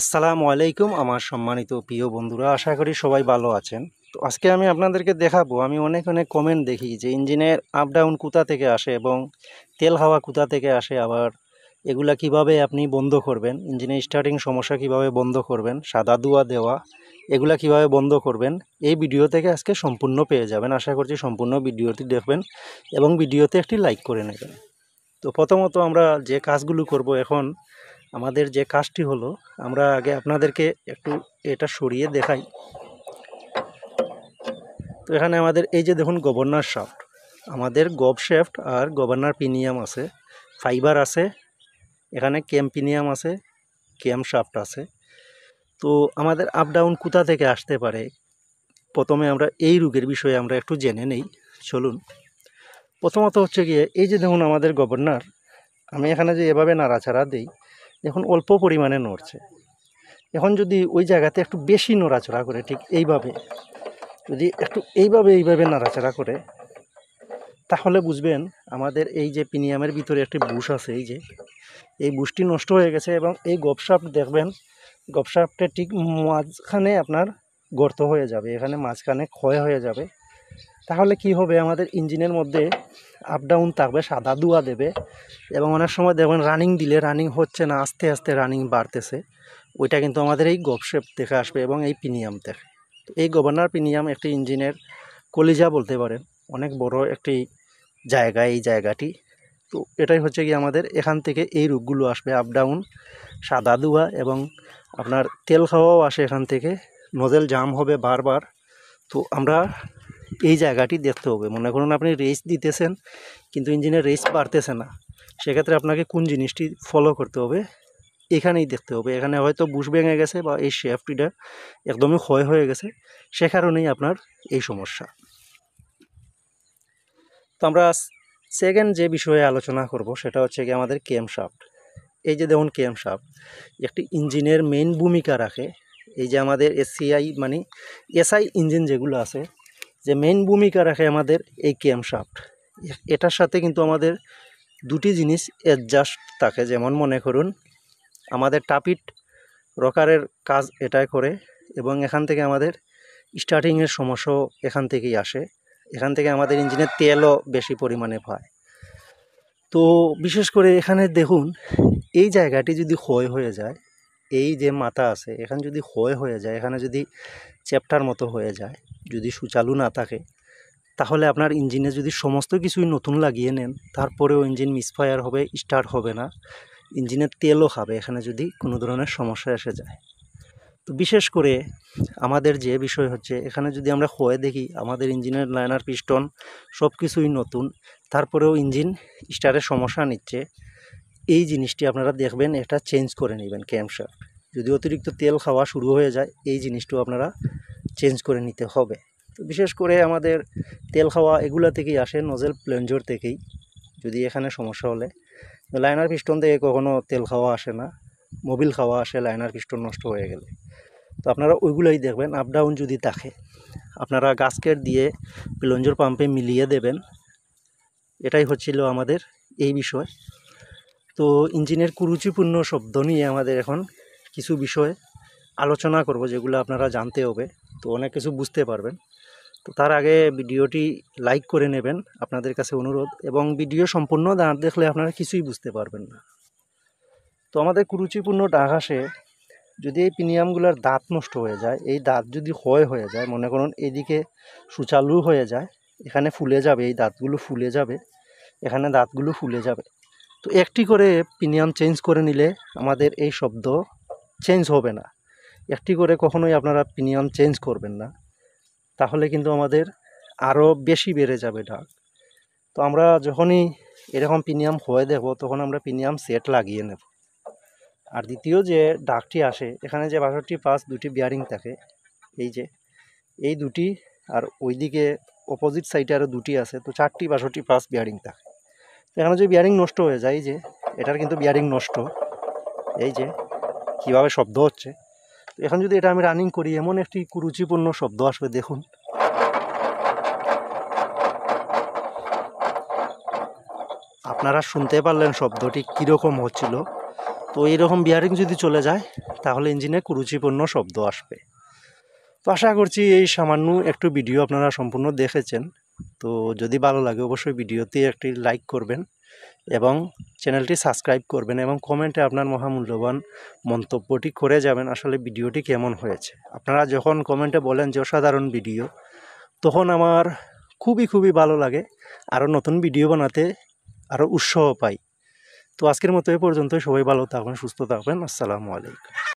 আসসালামু আলাইকুম আমার সম্মানিত প্রিয় বন্ধুরা আশা করি সবাই ভালো আছেন তো আজকে আমি আপনাদেরকে দেখাবো আমি অনেক অনেক কমেন্ট দেখি যে ইঞ্জিনের আপ ডাউন কোথা থেকে আসে এবং তেল হাওয়া কোথা থেকে আসে আবার এগুলা কিভাবে আপনি বন্ধ করবেন ইঞ্জিনের স্টার্টিং সমস্যা কিভাবে বন্ধ করবেন সাদা দুয়া দেওয়া এগুলা কিভাবে বন্ধ করবেন এই ভিডিও থেকে আজকে সম্পূর্ণ পেয়ে যাবেন আশা করছি সম্পূর্ণ ভিডিওটি দেখবেন এবং ভিডিওতে একটি লাইক করে নেবেন তো প্রথমত আমরা যে কাজগুলো করব এখন আমাদের যে কাজটি হলো আমরা আগে আপনাদেরকে একটু এটা সরিয়ে দেখাই তো এখানে আমাদের এই যে দেখুন গভর্নর শাফট আমাদের গব শ্যাফ্ট আর গভর্নর পিনিয়াম আছে ফাইবার আছে এখানে পিনিয়াম আছে ক্যাম শাফট আছে তো আমাদের আপ ডাউন কোথা থেকে আসতে পারে প্রথমে আমরা এই রোগের বিষয়ে আমরা একটু জেনে নেই চলুন প্রথমত হচ্ছে গিয়ে এই যে দেখুন আমাদের গভর্নর আমি এখানে যে এভাবে নাড়াচাড়া দিই এখন অল্প পরিমাণে নড়ছে এখন যদি ওই জায়গাতে একটু বেশি নড়াচড়া করে ঠিক এইভাবে যদি একটু এইভাবে এইভাবে নাড়াচাড়া করে তাহলে বুঝবেন আমাদের এই যে পিনিয়ামের ভিতরে একটি বুশ আছে এই যে এই বুশটি নষ্ট হয়ে গেছে এবং এই গপসাপ দেখবেন গপসাপটা ঠিক মাঝখানে আপনার গর্ত হয়ে যাবে এখানে মাঝখানে ক্ষয় হয়ে যাবে তাহলে কি হবে আমাদের ইঞ্জিনের মধ্যে আপ ডাউন থাকবে সাদা দুয়া দেবে এবং অনেক সময় দেখবেন রানিং দিলে রানিং হচ্ছে না আস্তে আস্তে রানিং বাড়তেছে ওইটা কিন্তু আমাদের এই গপশেপ থেকে আসবে এবং এই পিনিয়াম থেকে তো এই গভর্নর পিনিয়াম একটি ইঞ্জিনের কলিজা বলতে পারেন অনেক বড় একটি জায়গা এই জায়গাটি তো এটাই হচ্ছে কি আমাদের এখান থেকে এই রোগগুলো আসবে আপ ডাউন সাদা দুয়া এবং আপনার তেল খাওয়াও আসে এখান থেকে নজেল জাম হবে বারবার তো আমরা এই জায়গাটি দেখতে হবে মনে করুন আপনি রেস দিতেছেন কিন্তু ইঞ্জিনের রেস বাড়তেছে না সেক্ষেত্রে আপনাকে কোন জিনিসটি ফলো করতে হবে এখানেই দেখতে হবে এখানে হয়তো বুশ ভেঙে গেছে বা এই শেফটিটা একদমই ক্ষয় হয়ে গেছে সে কারণেই আপনার এই সমস্যা তো আমরা সেকেন্ড যে বিষয়ে আলোচনা করব সেটা হচ্ছে কি আমাদের শাফট এই যে দেখুন শাফট একটি ইঞ্জিনের মেইন ভূমিকা রাখে এই যে আমাদের এসসিআই মানে এসআই ইঞ্জিন যেগুলো আছে যে মেইন ভূমিকা রাখে আমাদের এই ক্যামশাফ্ট এটার সাথে কিন্তু আমাদের দুটি জিনিস অ্যাডজাস্ট থাকে যেমন মনে করুন আমাদের টাপিট রকারের কাজ এটাই করে এবং এখান থেকে আমাদের স্টার্টিংয়ের সমস্যাও এখান থেকেই আসে এখান থেকে আমাদের ইঞ্জিনের তেলও বেশি পরিমাণে পায় তো বিশেষ করে এখানে দেখুন এই জায়গাটি যদি ক্ষয় হয়ে যায় এই যে মাথা আছে এখানে যদি হয়ে হয়ে যায় এখানে যদি চ্যাপ্টার মতো হয়ে যায় যদি সুচালু না থাকে তাহলে আপনার ইঞ্জিনে যদি সমস্ত কিছুই নতুন লাগিয়ে নেন তারপরেও ইঞ্জিন মিসফায়ার হবে স্টার্ট হবে না ইঞ্জিনের তেলও খাবে এখানে যদি কোনো ধরনের সমস্যা এসে যায় তো বিশেষ করে আমাদের যে বিষয় হচ্ছে এখানে যদি আমরা হয়ে দেখি আমাদের ইঞ্জিনের লাইনার পিস্টন সব কিছুই নতুন তারপরেও ইঞ্জিন স্টারের সমস্যা নিচ্ছে এই জিনিসটি আপনারা দেখবেন এটা চেঞ্জ করে নেবেন ক্যাম্পশাফট যদি অতিরিক্ত তেল খাওয়া শুরু হয়ে যায় এই জিনিসটিও আপনারা চেঞ্জ করে নিতে হবে তো বিশেষ করে আমাদের তেল খাওয়া এগুলা থেকেই আসে নজেল প্লেঞ্জোর থেকেই যদি এখানে সমস্যা হলে লাইনার পিস্টন থেকে কখনো তেল খাওয়া আসে না মোবিল খাওয়া আসে লাইনার পিস্টন নষ্ট হয়ে গেলে তো আপনারা ওইগুলাই দেখবেন আপ ডাউন যদি থাকে আপনারা গাছকেট দিয়ে প্লেঞ্জোর পাম্পে মিলিয়ে দেবেন এটাই হচ্ছিল আমাদের এই বিষয় তো ইঞ্জিনের কুরুচিপূর্ণ শব্দ নিয়ে আমাদের এখন কিছু বিষয়ে আলোচনা করব যেগুলো আপনারা জানতে হবে তো অনেক কিছু বুঝতে পারবেন তো তার আগে ভিডিওটি লাইক করে নেবেন আপনাদের কাছে অনুরোধ এবং ভিডিও সম্পূর্ণ না দেখলে আপনারা কিছুই বুঝতে পারবেন না তো আমাদের কুরুচিপূর্ণ ডাঘাসে যদি এই পিনিয়ামগুলোর দাঁত নষ্ট হয়ে যায় এই দাঁত যদি ক্ষয় হয়ে যায় মনে করুন এদিকে সুচালু হয়ে যায় এখানে ফুলে যাবে এই দাঁতগুলো ফুলে যাবে এখানে দাঁতগুলো ফুলে যাবে তো একটি করে প্রিমিয়াম চেঞ্জ করে নিলে আমাদের এই শব্দ চেঞ্জ হবে না একটি করে কখনোই আপনারা প্রিমিয়াম চেঞ্জ করবেন না তাহলে কিন্তু আমাদের আরও বেশি বেড়ে যাবে ডাক তো আমরা যখনই এরকম প্রিমিয়াম হয়ে দেব তখন আমরা প্রিমিয়াম সেট লাগিয়ে নেব আর দ্বিতীয় যে ডাকটি আসে এখানে যে বাষট্টি পাঁচ দুটি বিয়ারিং থাকে এই যে এই দুটি আর ওইদিকে অপোজিট সাইডে আরও দুটি আছে তো চারটি বাষট্টি পাঁচ বিয়ারিং থাকে এখানে যদি বিয়ারিং নষ্ট হয়ে যায় যে এটার কিন্তু বিয়ারিং নষ্ট এই যে কিভাবে শব্দ হচ্ছে তো এখন যদি এটা আমি রানিং করি এমন একটি কুরুচিপূর্ণ শব্দ আসবে দেখুন আপনারা শুনতে পারলেন শব্দটি কীরকম হচ্ছিল তো এইরকম বিয়ারিং যদি চলে যায় তাহলে ইঞ্জিনে কুরুচিপূর্ণ শব্দ আসবে তো আশা করছি এই সামান্য একটু ভিডিও আপনারা সম্পূর্ণ দেখেছেন তো যদি ভালো লাগে অবশ্যই ভিডিওতে একটি লাইক করবেন এবং চ্যানেলটি সাবস্ক্রাইব করবেন এবং কমেন্টে আপনার মহামূল্যবান মন্তব্যটি করে যাবেন আসলে ভিডিওটি কেমন হয়েছে আপনারা যখন কমেন্টে বলেন যে অসাধারণ ভিডিও তখন আমার খুবই খুবই ভালো লাগে আরও নতুন ভিডিও বানাতে আরও উৎসাহ পাই তো আজকের মতো এ পর্যন্ত সবাই ভালো থাকবেন সুস্থ থাকবেন আসসালামু আলাইকুম